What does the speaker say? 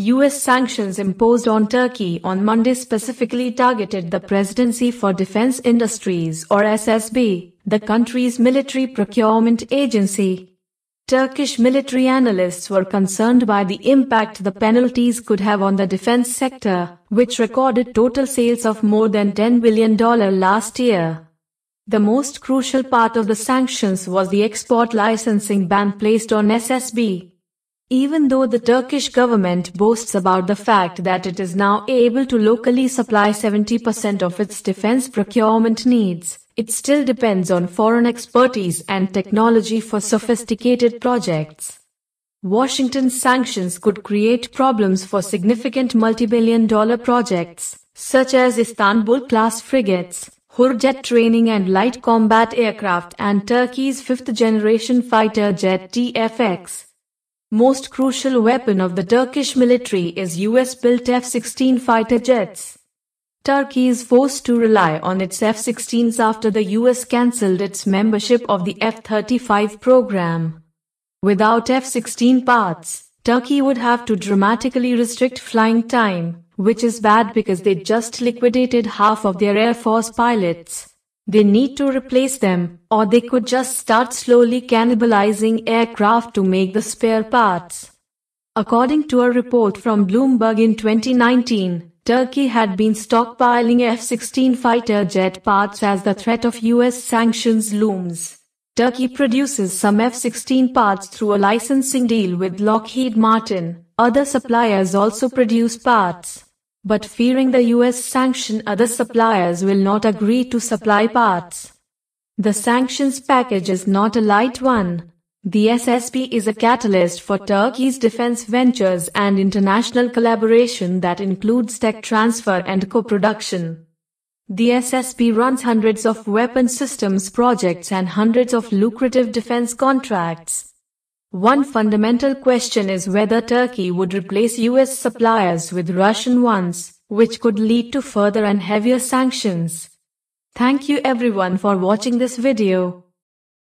U.S. sanctions imposed on Turkey on Monday specifically targeted the Presidency for Defense Industries or SSB, the country's military procurement agency. Turkish military analysts were concerned by the impact the penalties could have on the defense sector, which recorded total sales of more than $10 billion last year. The most crucial part of the sanctions was the export licensing ban placed on SSB, even though the Turkish government boasts about the fact that it is now able to locally supply 70% of its defense procurement needs, it still depends on foreign expertise and technology for sophisticated projects. Washington's sanctions could create problems for significant multi-billion dollar projects, such as Istanbul-class frigates, Hurjet training and light combat aircraft and Turkey's fifth-generation fighter jet TFX most crucial weapon of the Turkish military is US-built F-16 fighter jets. Turkey is forced to rely on its F-16s after the US cancelled its membership of the F-35 program. Without F-16 parts, Turkey would have to dramatically restrict flying time, which is bad because they just liquidated half of their Air Force pilots. They need to replace them, or they could just start slowly cannibalizing aircraft to make the spare parts. According to a report from Bloomberg in 2019, Turkey had been stockpiling F 16 fighter jet parts as the threat of US sanctions looms. Turkey produces some F 16 parts through a licensing deal with Lockheed Martin. Other suppliers also produce parts but fearing the US sanction other suppliers will not agree to supply parts. The sanctions package is not a light one. The SSP is a catalyst for Turkey's defense ventures and international collaboration that includes tech transfer and co-production. The SSP runs hundreds of weapon systems projects and hundreds of lucrative defense contracts. One fundamental question is whether Turkey would replace US suppliers with Russian ones, which could lead to further and heavier sanctions. Thank you everyone for watching this video.